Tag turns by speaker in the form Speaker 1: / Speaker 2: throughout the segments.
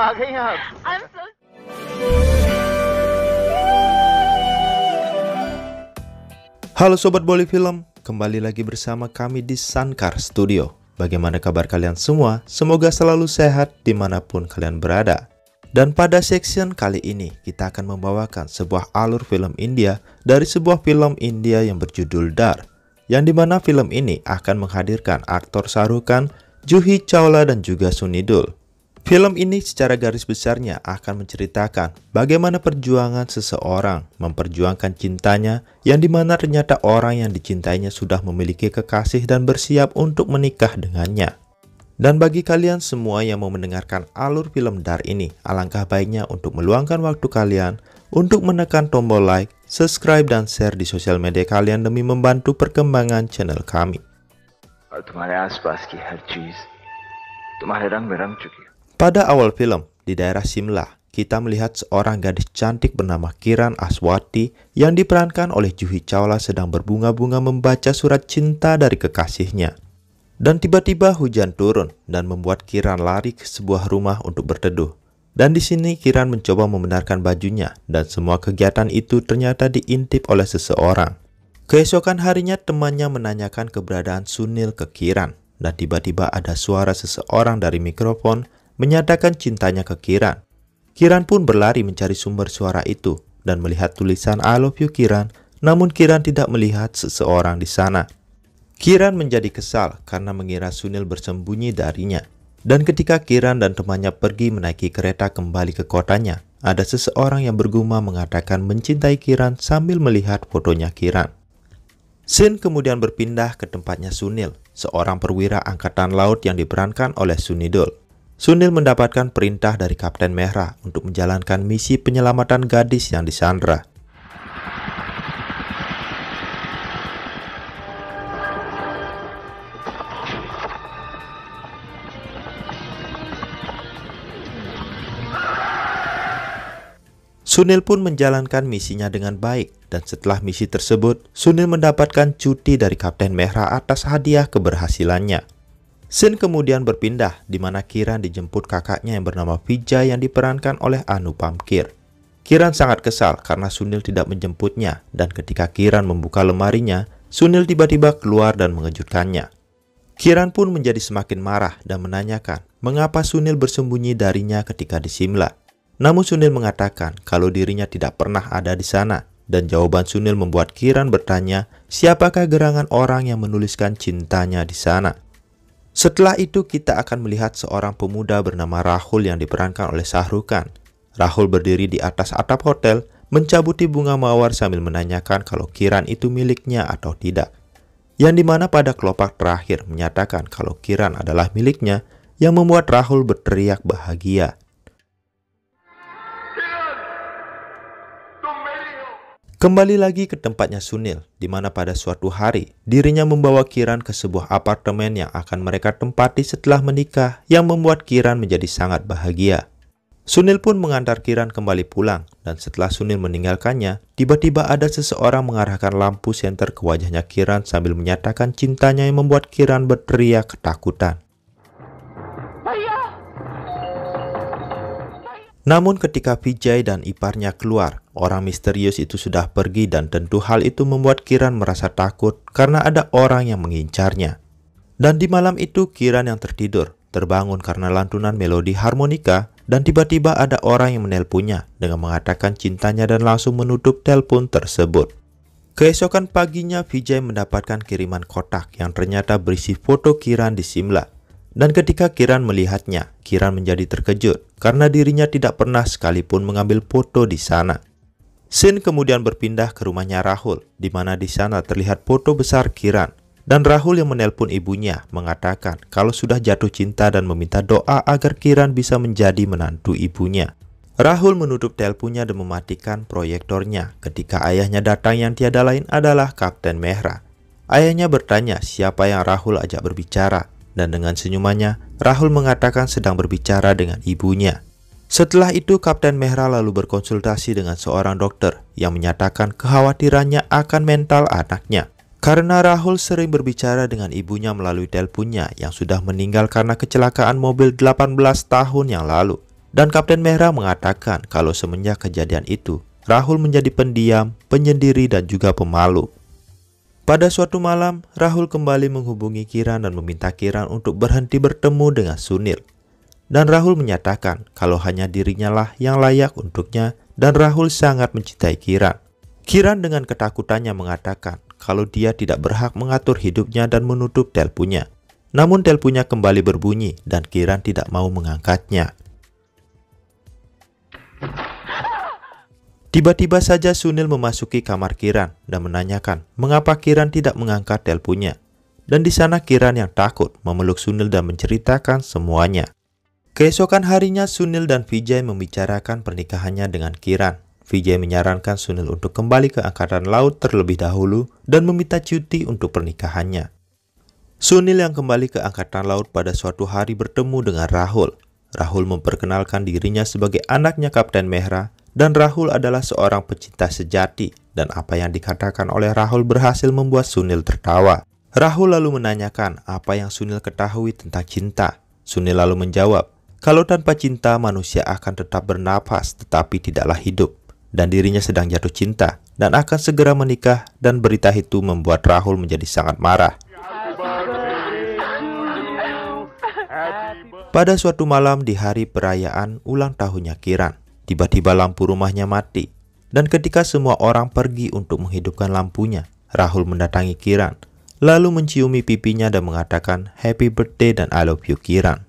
Speaker 1: आ गई आप Halo Sobat Boli Film, kembali lagi bersama kami di Sankar Studio. Bagaimana kabar kalian semua? Semoga selalu sehat dimanapun kalian berada. Dan pada section kali ini, kita akan membawakan sebuah alur film India dari sebuah film India yang berjudul Dar, yang dimana film ini akan menghadirkan aktor Sarukan, Juhi Chawla dan juga Sunidul. Film ini secara garis besarnya akan menceritakan bagaimana perjuangan seseorang memperjuangkan cintanya yang dimana ternyata orang yang dicintainya sudah memiliki kekasih dan bersiap untuk menikah dengannya. Dan bagi kalian semua yang mau mendengarkan alur film Dar ini, alangkah baiknya untuk meluangkan waktu kalian untuk menekan tombol like, subscribe, dan share di sosial media kalian demi membantu perkembangan channel kami. Pada awal film, di daerah Simla, kita melihat seorang gadis cantik bernama Kiran Aswati yang diperankan oleh Juhi Chawla sedang berbunga-bunga membaca surat cinta dari kekasihnya. Dan tiba-tiba hujan turun dan membuat Kiran lari ke sebuah rumah untuk berteduh. Dan di sini Kiran mencoba membenarkan bajunya dan semua kegiatan itu ternyata diintip oleh seseorang. Keesokan harinya temannya menanyakan keberadaan Sunil ke Kiran dan tiba-tiba ada suara seseorang dari mikrofon menyatakan cintanya ke Kiran. Kiran pun berlari mencari sumber suara itu dan melihat tulisan I love you Kiran, namun Kiran tidak melihat seseorang di sana. Kiran menjadi kesal karena mengira Sunil bersembunyi darinya. Dan ketika Kiran dan temannya pergi menaiki kereta kembali ke kotanya, ada seseorang yang bergumam mengatakan mencintai Kiran sambil melihat fotonya Kiran. Sin kemudian berpindah ke tempatnya Sunil, seorang perwira angkatan laut yang diperankan oleh Sunidol. Sunil mendapatkan perintah dari Kapten Merah untuk menjalankan misi penyelamatan gadis yang disandra. Sunil pun menjalankan misinya dengan baik dan setelah misi tersebut, Sunil mendapatkan cuti dari Kapten Mehra atas hadiah keberhasilannya. Sin kemudian berpindah di mana Kiran dijemput kakaknya yang bernama Vijay yang diperankan oleh Anupam Pamkir. Kiran sangat kesal karena Sunil tidak menjemputnya dan ketika Kiran membuka lemarinya, Sunil tiba-tiba keluar dan mengejutkannya. Kiran pun menjadi semakin marah dan menanyakan mengapa Sunil bersembunyi darinya ketika di Simla. Namun Sunil mengatakan kalau dirinya tidak pernah ada di sana dan jawaban Sunil membuat Kiran bertanya siapakah gerangan orang yang menuliskan cintanya di sana. Setelah itu kita akan melihat seorang pemuda bernama Rahul yang diperankan oleh Sahrukan. Rahul berdiri di atas atap hotel, mencabuti bunga mawar sambil menanyakan kalau Kiran itu miliknya atau tidak. Yang dimana pada kelopak terakhir menyatakan kalau Kiran adalah miliknya, yang membuat Rahul berteriak bahagia. Kembali lagi ke tempatnya Sunil, di mana pada suatu hari dirinya membawa Kiran ke sebuah apartemen yang akan mereka tempati setelah menikah yang membuat Kiran menjadi sangat bahagia. Sunil pun mengantar Kiran kembali pulang dan setelah Sunil meninggalkannya, tiba-tiba ada seseorang mengarahkan lampu senter ke wajahnya Kiran sambil menyatakan cintanya yang membuat Kiran berteriak ketakutan. Namun ketika Vijay dan iparnya keluar, Orang misterius itu sudah pergi dan tentu hal itu membuat Kiran merasa takut karena ada orang yang mengincarnya. Dan di malam itu Kiran yang tertidur terbangun karena lantunan melodi harmonika dan tiba-tiba ada orang yang menelponnya dengan mengatakan cintanya dan langsung menutup telepon tersebut. Keesokan paginya Vijay mendapatkan kiriman kotak yang ternyata berisi foto Kiran di Simla. Dan ketika Kiran melihatnya, Kiran menjadi terkejut karena dirinya tidak pernah sekalipun mengambil foto di sana. Sin kemudian berpindah ke rumahnya Rahul, di mana di sana terlihat foto besar Kiran. Dan Rahul yang menelpon ibunya mengatakan kalau sudah jatuh cinta dan meminta doa agar Kiran bisa menjadi menantu ibunya. Rahul menutup teleponnya dan mematikan proyektornya ketika ayahnya datang yang tiada lain adalah Kapten Mehra. Ayahnya bertanya siapa yang Rahul ajak berbicara dan dengan senyumannya Rahul mengatakan sedang berbicara dengan ibunya. Setelah itu, Kapten Mehra lalu berkonsultasi dengan seorang dokter yang menyatakan kekhawatirannya akan mental anaknya. Karena Rahul sering berbicara dengan ibunya melalui teleponnya yang sudah meninggal karena kecelakaan mobil 18 tahun yang lalu. Dan Kapten Mehra mengatakan kalau semenjak kejadian itu, Rahul menjadi pendiam, penyendiri dan juga pemalu. Pada suatu malam, Rahul kembali menghubungi Kiran dan meminta Kiran untuk berhenti bertemu dengan Sunil dan Rahul menyatakan kalau hanya dirinya lah yang layak untuknya dan Rahul sangat mencintai Kiran. Kiran dengan ketakutannya mengatakan kalau dia tidak berhak mengatur hidupnya dan menutup telponya. Namun telponya kembali berbunyi dan Kiran tidak mau mengangkatnya. Tiba-tiba saja Sunil memasuki kamar Kiran dan menanyakan mengapa Kiran tidak mengangkat telponya. Dan di sana Kiran yang takut memeluk Sunil dan menceritakan semuanya. Keesokan harinya Sunil dan Vijay membicarakan pernikahannya dengan Kiran. Vijay menyarankan Sunil untuk kembali ke Angkatan Laut terlebih dahulu dan meminta cuti untuk pernikahannya. Sunil yang kembali ke Angkatan Laut pada suatu hari bertemu dengan Rahul. Rahul memperkenalkan dirinya sebagai anaknya Kapten Mehra dan Rahul adalah seorang pecinta sejati dan apa yang dikatakan oleh Rahul berhasil membuat Sunil tertawa. Rahul lalu menanyakan apa yang Sunil ketahui tentang cinta. Sunil lalu menjawab kalau tanpa cinta, manusia akan tetap bernapas tetapi tidaklah hidup, dan dirinya sedang jatuh cinta, dan akan segera menikah, dan berita itu membuat Rahul menjadi sangat marah. Pada suatu malam di hari perayaan ulang tahunnya Kiran, tiba-tiba lampu rumahnya mati, dan ketika semua orang pergi untuk menghidupkan lampunya, Rahul mendatangi Kiran, lalu menciumi pipinya dan mengatakan, Happy birthday dan I love you Kiran.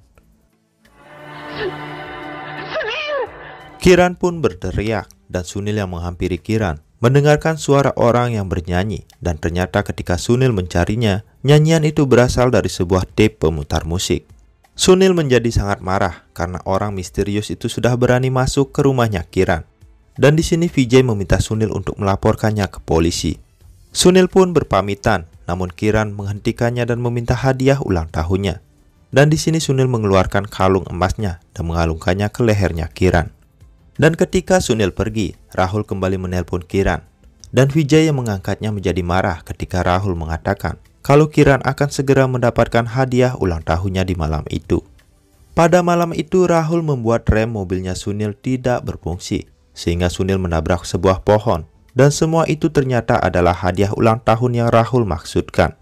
Speaker 1: Kiran pun berteriak dan Sunil yang menghampiri Kiran mendengarkan suara orang yang bernyanyi dan ternyata ketika Sunil mencarinya, nyanyian itu berasal dari sebuah tape pemutar musik. Sunil menjadi sangat marah karena orang misterius itu sudah berani masuk ke rumahnya Kiran. Dan di sini Vijay meminta Sunil untuk melaporkannya ke polisi. Sunil pun berpamitan, namun Kiran menghentikannya dan meminta hadiah ulang tahunnya. Dan di sini Sunil mengeluarkan kalung emasnya dan mengalungkannya ke lehernya Kiran. Dan ketika Sunil pergi, Rahul kembali menelpon Kiran. Dan Vijay yang mengangkatnya menjadi marah ketika Rahul mengatakan kalau Kiran akan segera mendapatkan hadiah ulang tahunnya di malam itu. Pada malam itu Rahul membuat rem mobilnya Sunil tidak berfungsi sehingga Sunil menabrak sebuah pohon dan semua itu ternyata adalah hadiah ulang tahun yang Rahul maksudkan.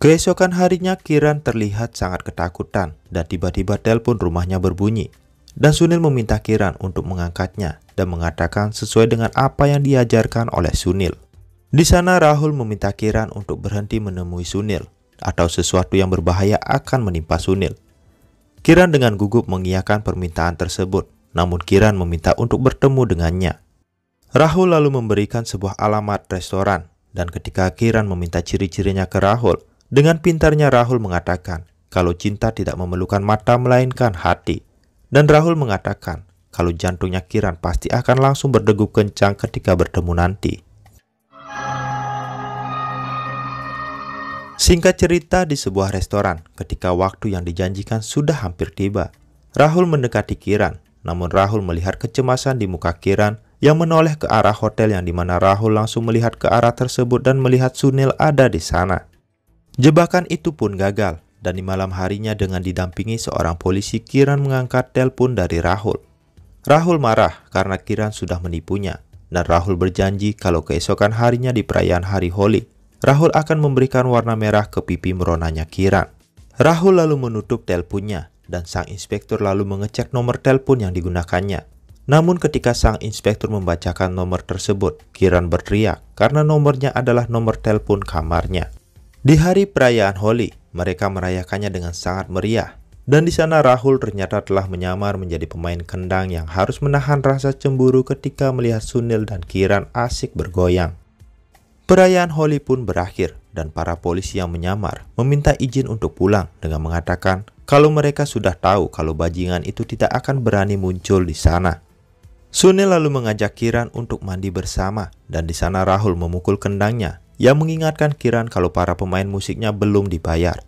Speaker 1: Keesokan harinya Kiran terlihat sangat ketakutan dan tiba-tiba telepon rumahnya berbunyi dan Sunil meminta Kiran untuk mengangkatnya dan mengatakan sesuai dengan apa yang diajarkan oleh Sunil. Di sana Rahul meminta Kiran untuk berhenti menemui Sunil atau sesuatu yang berbahaya akan menimpa Sunil. Kiran dengan gugup mengiyakan permintaan tersebut, namun Kiran meminta untuk bertemu dengannya. Rahul lalu memberikan sebuah alamat restoran dan ketika Kiran meminta ciri-cirinya ke Rahul, dengan pintarnya Rahul mengatakan kalau cinta tidak memerlukan mata melainkan hati. Dan Rahul mengatakan kalau jantungnya Kiran pasti akan langsung berdegup kencang ketika bertemu nanti. Singkat cerita di sebuah restoran, ketika waktu yang dijanjikan sudah hampir tiba, Rahul mendekati Kiran. Namun Rahul melihat kecemasan di muka Kiran yang menoleh ke arah hotel yang dimana Rahul langsung melihat ke arah tersebut dan melihat Sunil ada di sana. Jebakan itu pun gagal dan di malam harinya dengan didampingi seorang polisi Kiran mengangkat telepon dari Rahul. Rahul marah karena Kiran sudah menipunya dan Rahul berjanji kalau keesokan harinya di perayaan hari Holi, Rahul akan memberikan warna merah ke pipi meronanya Kiran. Rahul lalu menutup teleponnya dan sang inspektur lalu mengecek nomor telepon yang digunakannya. Namun ketika sang inspektur membacakan nomor tersebut, Kiran berteriak karena nomornya adalah nomor telepon kamarnya. Di hari perayaan Holi, mereka merayakannya dengan sangat meriah. Dan di sana Rahul ternyata telah menyamar menjadi pemain kendang yang harus menahan rasa cemburu ketika melihat Sunil dan Kiran asik bergoyang. Perayaan Holi pun berakhir dan para polisi yang menyamar meminta izin untuk pulang dengan mengatakan kalau mereka sudah tahu kalau bajingan itu tidak akan berani muncul di sana. Sunil lalu mengajak Kiran untuk mandi bersama dan di sana Rahul memukul kendangnya yang mengingatkan Kiran kalau para pemain musiknya belum dibayar.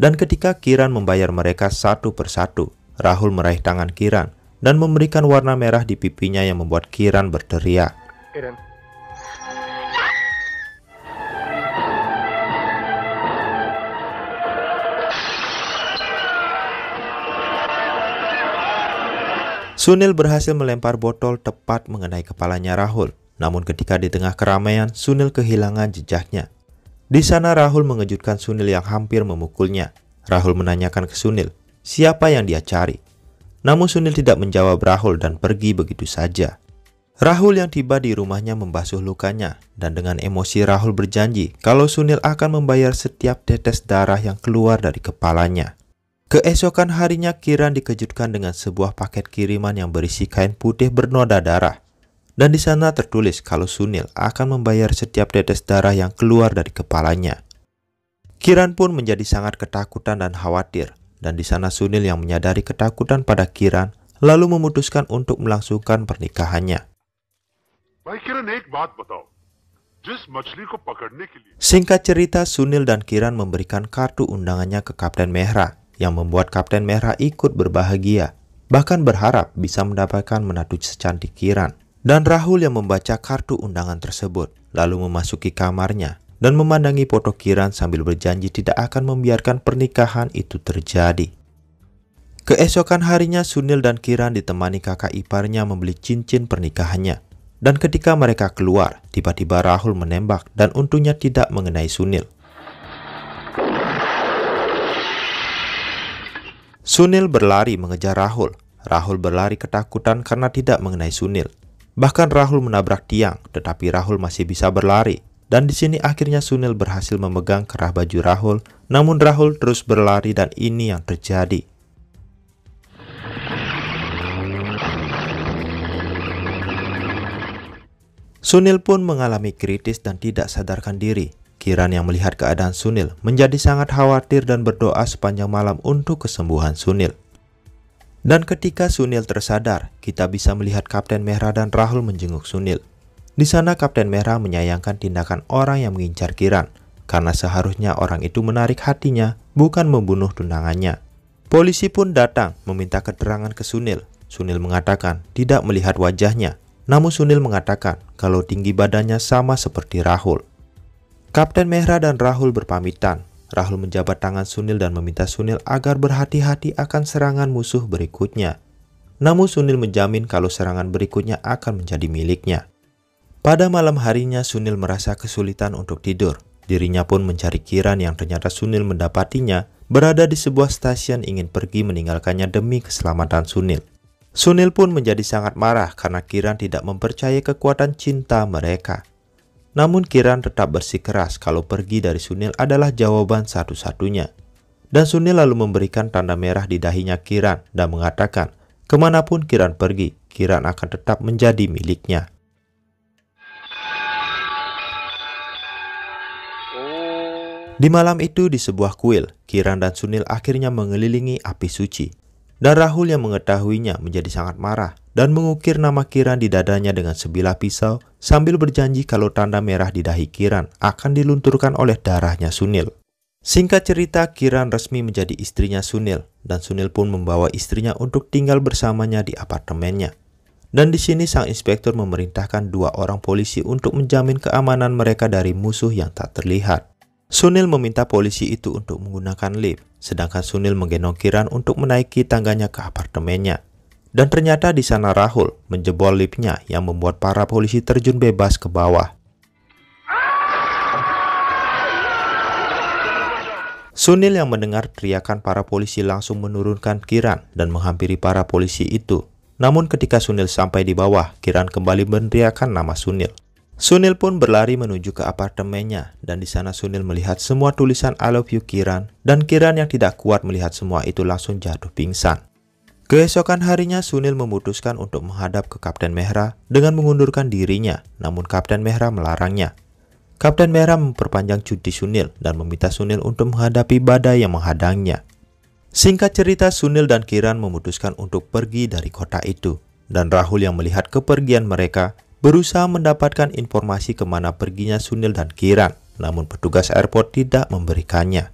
Speaker 1: Dan ketika Kiran membayar mereka satu persatu, Rahul meraih tangan Kiran dan memberikan warna merah di pipinya yang membuat Kiran berteriak. Kiran. Sunil berhasil melempar botol tepat mengenai kepalanya Rahul namun ketika di tengah keramaian, Sunil kehilangan jejaknya. Di sana Rahul mengejutkan Sunil yang hampir memukulnya. Rahul menanyakan ke Sunil, siapa yang dia cari? Namun Sunil tidak menjawab Rahul dan pergi begitu saja. Rahul yang tiba di rumahnya membasuh lukanya dan dengan emosi Rahul berjanji kalau Sunil akan membayar setiap tetes darah yang keluar dari kepalanya. Keesokan harinya Kiran dikejutkan dengan sebuah paket kiriman yang berisi kain putih bernoda darah dan di sana tertulis kalau Sunil akan membayar setiap tetes darah yang keluar dari kepalanya. Kiran pun menjadi sangat ketakutan dan khawatir, dan di sana Sunil yang menyadari ketakutan pada Kiran lalu memutuskan untuk melangsungkan pernikahannya. Singkat cerita, Sunil dan Kiran memberikan kartu undangannya ke Kapten Mehra, yang membuat Kapten Mehra ikut berbahagia, bahkan berharap bisa mendapatkan menantu secantik Kiran. Dan Rahul yang membaca kartu undangan tersebut, lalu memasuki kamarnya dan memandangi foto Kiran sambil berjanji tidak akan membiarkan pernikahan itu terjadi. Keesokan harinya Sunil dan Kiran ditemani kakak iparnya membeli cincin pernikahannya. Dan ketika mereka keluar, tiba-tiba Rahul menembak dan untungnya tidak mengenai Sunil. Sunil berlari mengejar Rahul. Rahul berlari ketakutan karena tidak mengenai Sunil. Bahkan Rahul menabrak tiang, tetapi Rahul masih bisa berlari. Dan di sini akhirnya Sunil berhasil memegang kerah baju Rahul, namun Rahul terus berlari dan ini yang terjadi. Sunil pun mengalami kritis dan tidak sadarkan diri. Kiran yang melihat keadaan Sunil menjadi sangat khawatir dan berdoa sepanjang malam untuk kesembuhan Sunil. Dan ketika Sunil tersadar, kita bisa melihat Kapten Merah dan Rahul menjenguk Sunil. Di sana Kapten Merah menyayangkan tindakan orang yang mengincar Kiran, karena seharusnya orang itu menarik hatinya, bukan membunuh tunangannya. Polisi pun datang meminta keterangan ke Sunil. Sunil mengatakan tidak melihat wajahnya, namun Sunil mengatakan kalau tinggi badannya sama seperti Rahul. Kapten Merah dan Rahul berpamitan Rahul menjabat tangan Sunil dan meminta Sunil agar berhati-hati akan serangan musuh berikutnya. Namun Sunil menjamin kalau serangan berikutnya akan menjadi miliknya. Pada malam harinya Sunil merasa kesulitan untuk tidur. Dirinya pun mencari Kiran yang ternyata Sunil mendapatinya berada di sebuah stasiun ingin pergi meninggalkannya demi keselamatan Sunil. Sunil pun menjadi sangat marah karena Kiran tidak mempercayai kekuatan cinta mereka. Namun Kiran tetap bersikeras kalau pergi dari Sunil adalah jawaban satu-satunya. Dan Sunil lalu memberikan tanda merah di dahinya Kiran dan mengatakan, kemanapun Kiran pergi, Kiran akan tetap menjadi miliknya. Di malam itu di sebuah kuil, Kiran dan Sunil akhirnya mengelilingi api suci. Dan Rahul yang mengetahuinya menjadi sangat marah dan mengukir nama Kiran di dadanya dengan sebilah pisau sambil berjanji kalau tanda merah di dahi Kiran akan dilunturkan oleh darahnya Sunil. Singkat cerita, Kiran resmi menjadi istrinya Sunil dan Sunil pun membawa istrinya untuk tinggal bersamanya di apartemennya. Dan di sini sang inspektur memerintahkan dua orang polisi untuk menjamin keamanan mereka dari musuh yang tak terlihat. Sunil meminta polisi itu untuk menggunakan lift sedangkan Sunil menggendong Kiran untuk menaiki tangganya ke apartemennya. Dan ternyata di sana Rahul menjebol lipnya yang membuat para polisi terjun bebas ke bawah. Sunil yang mendengar teriakan para polisi langsung menurunkan Kiran dan menghampiri para polisi itu. Namun ketika Sunil sampai di bawah, Kiran kembali meneriakan nama Sunil. Sunil pun berlari menuju ke apartemennya dan di sana Sunil melihat semua tulisan I love you Kiran dan Kiran yang tidak kuat melihat semua itu langsung jatuh pingsan. Keesokan harinya Sunil memutuskan untuk menghadap ke Kapten Mehra dengan mengundurkan dirinya namun Kapten Mehra melarangnya. Kapten Mehra memperpanjang cuti Sunil dan meminta Sunil untuk menghadapi badai yang menghadangnya. Singkat cerita Sunil dan Kiran memutuskan untuk pergi dari kota itu dan Rahul yang melihat kepergian mereka berusaha mendapatkan informasi kemana perginya Sunil dan Kiran, namun petugas airport tidak memberikannya.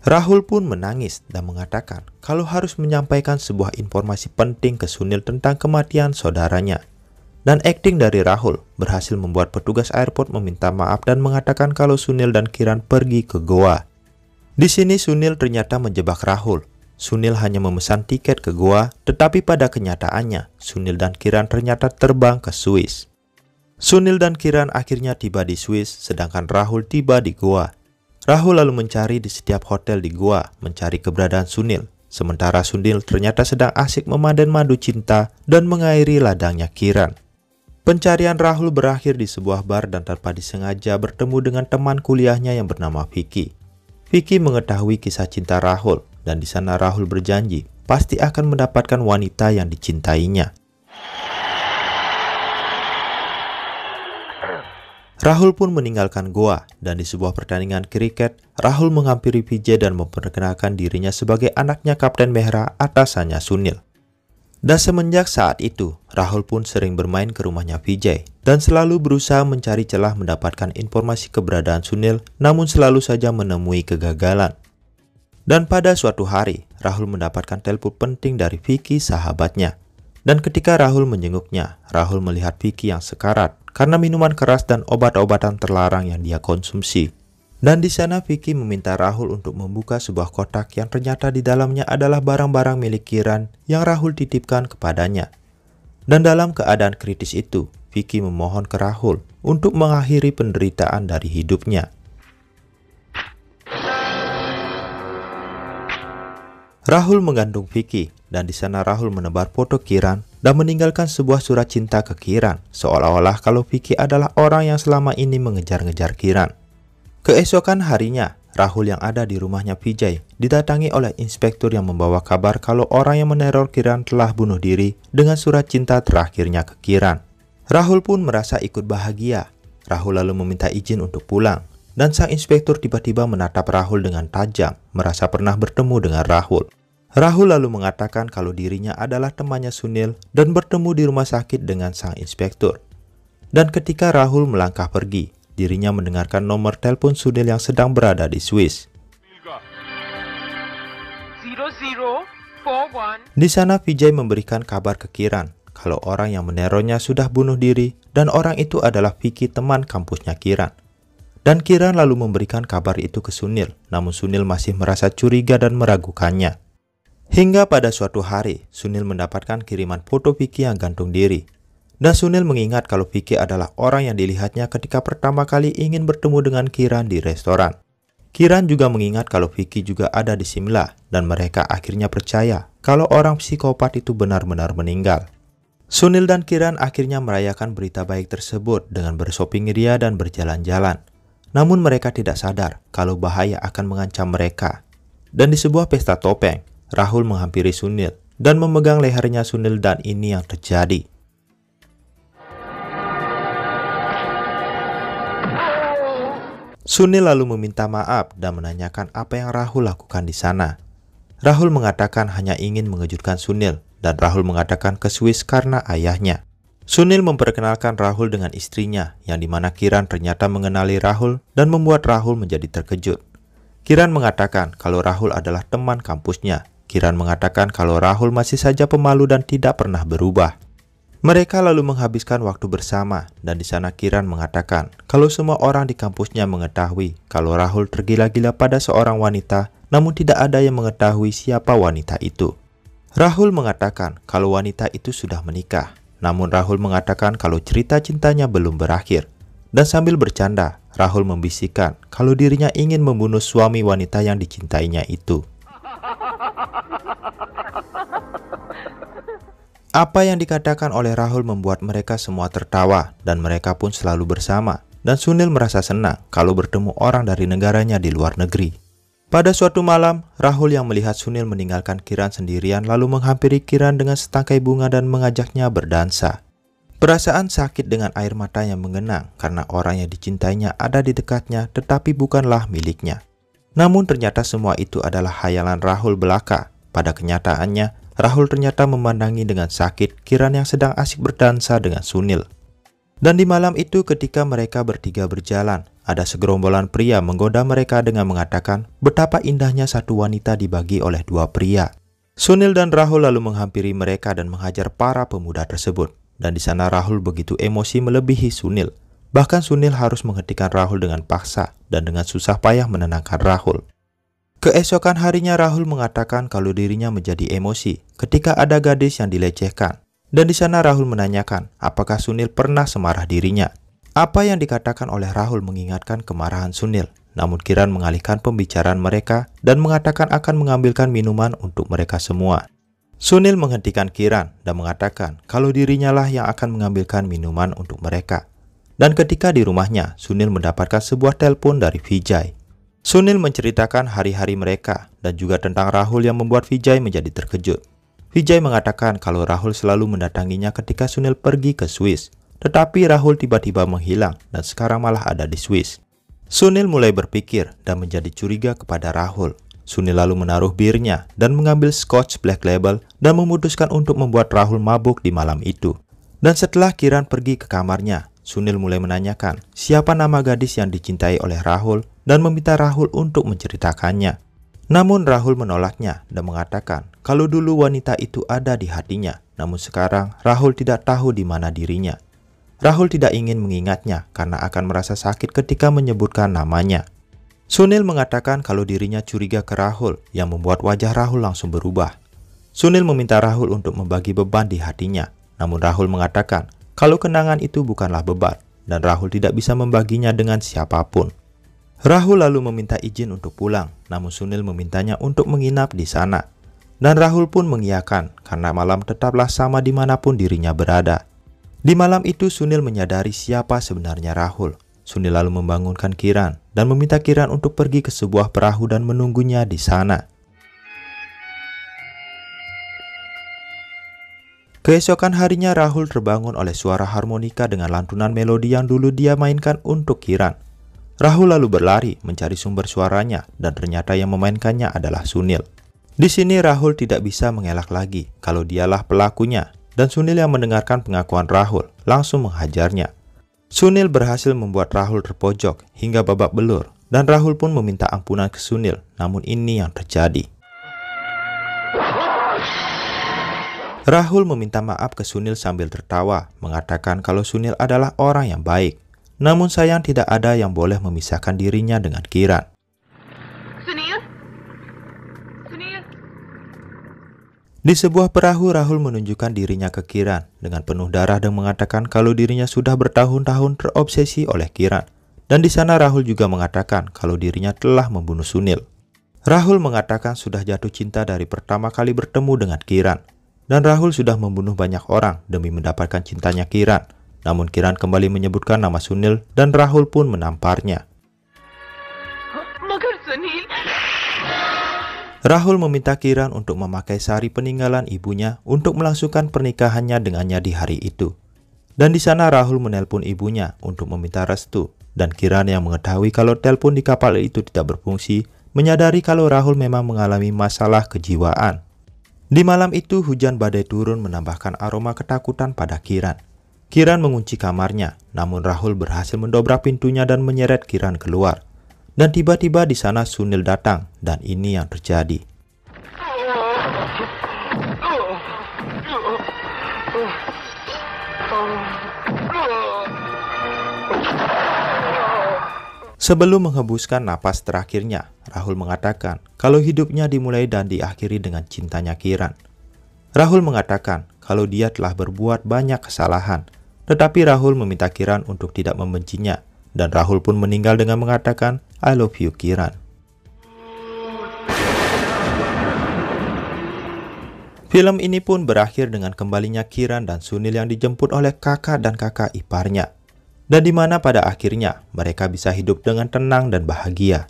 Speaker 1: Rahul pun menangis dan mengatakan kalau harus menyampaikan sebuah informasi penting ke Sunil tentang kematian saudaranya. Dan akting dari Rahul berhasil membuat petugas airport meminta maaf dan mengatakan kalau Sunil dan Kiran pergi ke Goa. Di sini Sunil ternyata menjebak Rahul. Sunil hanya memesan tiket ke Goa, tetapi pada kenyataannya Sunil dan Kiran ternyata terbang ke Swiss. Sunil dan Kiran akhirnya tiba di Swiss, sedangkan Rahul tiba di Goa. Rahul lalu mencari di setiap hotel di Goa, mencari keberadaan Sunil. Sementara Sunil ternyata sedang asik memanen madu cinta dan mengairi ladangnya Kiran. Pencarian Rahul berakhir di sebuah bar dan tanpa disengaja bertemu dengan teman kuliahnya yang bernama Vicky. Vicky mengetahui kisah cinta Rahul dan di sana Rahul berjanji pasti akan mendapatkan wanita yang dicintainya. Rahul pun meninggalkan goa dan di sebuah pertandingan kriket, Rahul menghampiri Vijay dan memperkenalkan dirinya sebagai anaknya Kapten Mehra atasannya Sunil. Dan semenjak saat itu, Rahul pun sering bermain ke rumahnya Vijay dan selalu berusaha mencari celah mendapatkan informasi keberadaan Sunil namun selalu saja menemui kegagalan. Dan pada suatu hari, Rahul mendapatkan telepon penting dari Vicky sahabatnya. Dan ketika Rahul menjenguknya, Rahul melihat Vicky yang sekarat karena minuman keras dan obat-obatan terlarang yang dia konsumsi. Dan di sana Vicky meminta Rahul untuk membuka sebuah kotak yang ternyata di dalamnya adalah barang-barang milik Kiran yang Rahul titipkan kepadanya. Dan dalam keadaan kritis itu, Vicky memohon ke Rahul untuk mengakhiri penderitaan dari hidupnya. Rahul mengandung Vicky dan di sana Rahul menebar foto Kiran dan meninggalkan sebuah surat cinta ke Kiran seolah-olah kalau Vicky adalah orang yang selama ini mengejar-ngejar Kiran. Keesokan harinya, Rahul yang ada di rumahnya Vijay didatangi oleh inspektur yang membawa kabar kalau orang yang meneror Kiran telah bunuh diri dengan surat cinta terakhirnya ke Kiran. Rahul pun merasa ikut bahagia. Rahul lalu meminta izin untuk pulang. Dan sang inspektur tiba-tiba menatap Rahul dengan tajam, merasa pernah bertemu dengan Rahul. Rahul lalu mengatakan kalau dirinya adalah temannya Sunil dan bertemu di rumah sakit dengan sang inspektur. Dan ketika Rahul melangkah pergi, dirinya mendengarkan nomor telepon Sunil yang sedang berada di Swiss. Di sana Vijay memberikan kabar ke Kiran kalau orang yang menerornya sudah bunuh diri dan orang itu adalah Vicky teman kampusnya Kiran. Dan Kiran lalu memberikan kabar itu ke Sunil, namun Sunil masih merasa curiga dan meragukannya. Hingga pada suatu hari, Sunil mendapatkan kiriman foto Vicky yang gantung diri. Dan Sunil mengingat kalau Vicky adalah orang yang dilihatnya ketika pertama kali ingin bertemu dengan Kiran di restoran. Kiran juga mengingat kalau Vicky juga ada di Simla dan mereka akhirnya percaya kalau orang psikopat itu benar-benar meninggal. Sunil dan Kiran akhirnya merayakan berita baik tersebut dengan bershopping ria dan berjalan-jalan. Namun mereka tidak sadar kalau bahaya akan mengancam mereka. Dan di sebuah pesta topeng, Rahul menghampiri Sunil dan memegang lehernya Sunil dan ini yang terjadi. Sunil lalu meminta maaf dan menanyakan apa yang Rahul lakukan di sana. Rahul mengatakan hanya ingin mengejutkan Sunil dan Rahul mengatakan ke Swiss karena ayahnya. Sunil memperkenalkan Rahul dengan istrinya, yang dimana Kiran ternyata mengenali Rahul dan membuat Rahul menjadi terkejut. Kiran mengatakan kalau Rahul adalah teman kampusnya. Kiran mengatakan kalau Rahul masih saja pemalu dan tidak pernah berubah. Mereka lalu menghabiskan waktu bersama, dan di sana Kiran mengatakan kalau semua orang di kampusnya mengetahui kalau Rahul tergila-gila pada seorang wanita, namun tidak ada yang mengetahui siapa wanita itu. Rahul mengatakan kalau wanita itu sudah menikah. Namun Rahul mengatakan kalau cerita cintanya belum berakhir. Dan sambil bercanda, Rahul membisikkan kalau dirinya ingin membunuh suami wanita yang dicintainya itu. Apa yang dikatakan oleh Rahul membuat mereka semua tertawa dan mereka pun selalu bersama. Dan Sunil merasa senang kalau bertemu orang dari negaranya di luar negeri. Pada suatu malam, Rahul yang melihat Sunil meninggalkan Kiran sendirian lalu menghampiri Kiran dengan setangkai bunga dan mengajaknya berdansa. Perasaan sakit dengan air matanya mengenang karena orang yang dicintainya ada di dekatnya tetapi bukanlah miliknya. Namun ternyata semua itu adalah hayalan Rahul belaka. Pada kenyataannya, Rahul ternyata memandangi dengan sakit Kiran yang sedang asik berdansa dengan Sunil. Dan di malam itu ketika mereka bertiga berjalan, ada segerombolan pria menggoda mereka dengan mengatakan betapa indahnya satu wanita dibagi oleh dua pria. Sunil dan Rahul lalu menghampiri mereka dan menghajar para pemuda tersebut. Dan di sana Rahul begitu emosi melebihi Sunil. Bahkan Sunil harus menghentikan Rahul dengan paksa dan dengan susah payah menenangkan Rahul. Keesokan harinya Rahul mengatakan kalau dirinya menjadi emosi ketika ada gadis yang dilecehkan. Dan di sana Rahul menanyakan apakah Sunil pernah semarah dirinya. Apa yang dikatakan oleh Rahul mengingatkan kemarahan Sunil, namun Kiran mengalihkan pembicaraan mereka dan mengatakan akan mengambilkan minuman untuk mereka semua. Sunil menghentikan Kiran dan mengatakan kalau dirinya lah yang akan mengambilkan minuman untuk mereka. Dan ketika di rumahnya, Sunil mendapatkan sebuah telepon dari Vijay. Sunil menceritakan hari-hari mereka dan juga tentang Rahul yang membuat Vijay menjadi terkejut. Vijay mengatakan kalau Rahul selalu mendatanginya ketika Sunil pergi ke Swiss tetapi Rahul tiba-tiba menghilang dan sekarang malah ada di Swiss. Sunil mulai berpikir dan menjadi curiga kepada Rahul. Sunil lalu menaruh birnya dan mengambil Scotch Black Label dan memutuskan untuk membuat Rahul mabuk di malam itu. Dan setelah Kiran pergi ke kamarnya, Sunil mulai menanyakan siapa nama gadis yang dicintai oleh Rahul dan meminta Rahul untuk menceritakannya. Namun Rahul menolaknya dan mengatakan kalau dulu wanita itu ada di hatinya, namun sekarang Rahul tidak tahu di mana dirinya Rahul tidak ingin mengingatnya karena akan merasa sakit ketika menyebutkan namanya. Sunil mengatakan kalau dirinya curiga ke Rahul yang membuat wajah Rahul langsung berubah. Sunil meminta Rahul untuk membagi beban di hatinya. Namun Rahul mengatakan kalau kenangan itu bukanlah beban dan Rahul tidak bisa membaginya dengan siapapun. Rahul lalu meminta izin untuk pulang, namun Sunil memintanya untuk menginap di sana. Dan Rahul pun mengiyakan karena malam tetaplah sama dimanapun dirinya berada. Di malam itu Sunil menyadari siapa sebenarnya Rahul. Sunil lalu membangunkan Kiran dan meminta Kiran untuk pergi ke sebuah perahu dan menunggunya di sana. Keesokan harinya Rahul terbangun oleh suara harmonika dengan lantunan melodi yang dulu dia mainkan untuk Kiran. Rahul lalu berlari mencari sumber suaranya dan ternyata yang memainkannya adalah Sunil. Di sini Rahul tidak bisa mengelak lagi kalau dialah pelakunya dan Sunil yang mendengarkan pengakuan Rahul langsung menghajarnya. Sunil berhasil membuat Rahul terpojok hingga babak belur dan Rahul pun meminta ampunan ke Sunil namun ini yang terjadi. Rahul meminta maaf ke Sunil sambil tertawa mengatakan kalau Sunil adalah orang yang baik. Namun sayang tidak ada yang boleh memisahkan dirinya dengan Kiran. Di sebuah perahu, Rahul menunjukkan dirinya ke Kiran dengan penuh darah dan mengatakan kalau dirinya sudah bertahun-tahun terobsesi oleh Kiran. Dan di sana Rahul juga mengatakan kalau dirinya telah membunuh Sunil. Rahul mengatakan sudah jatuh cinta dari pertama kali bertemu dengan Kiran. Dan Rahul sudah membunuh banyak orang demi mendapatkan cintanya Kiran. Namun Kiran kembali menyebutkan nama Sunil dan Rahul pun menamparnya. Rahul meminta Kiran untuk memakai sari peninggalan ibunya untuk melangsungkan pernikahannya dengannya di hari itu. Dan di sana Rahul menelpon ibunya untuk meminta restu. Dan Kiran yang mengetahui kalau telepon di kapal itu tidak berfungsi, menyadari kalau Rahul memang mengalami masalah kejiwaan. Di malam itu hujan badai turun menambahkan aroma ketakutan pada Kiran. Kiran mengunci kamarnya, namun Rahul berhasil mendobrak pintunya dan menyeret Kiran keluar. Dan tiba-tiba di sana Sunil datang dan ini yang terjadi. Sebelum menghembuskan napas terakhirnya, Rahul mengatakan kalau hidupnya dimulai dan diakhiri dengan cintanya Kiran. Rahul mengatakan kalau dia telah berbuat banyak kesalahan, tetapi Rahul meminta Kiran untuk tidak membencinya dan Rahul pun meninggal dengan mengatakan, I love you Kiran. Film ini pun berakhir dengan kembalinya Kiran dan Sunil yang dijemput oleh kakak dan kakak iparnya. Dan di mana pada akhirnya mereka bisa hidup dengan tenang dan bahagia.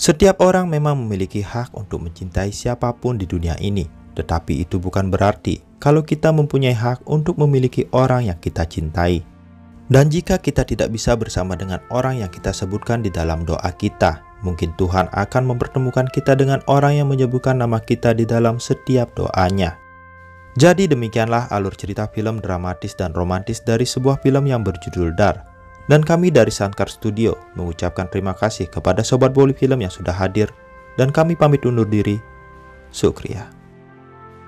Speaker 1: Setiap orang memang memiliki hak untuk mencintai siapapun di dunia ini. Tetapi itu bukan berarti kalau kita mempunyai hak untuk memiliki orang yang kita cintai. Dan jika kita tidak bisa bersama dengan orang yang kita sebutkan di dalam doa kita, mungkin Tuhan akan mempertemukan kita dengan orang yang menyebutkan nama kita di dalam setiap doanya. Jadi demikianlah alur cerita film dramatis dan romantis dari sebuah film yang berjudul Dar. Dan kami dari Sankar Studio mengucapkan terima kasih kepada Sobat Boli Film yang sudah hadir. Dan kami pamit undur diri. So,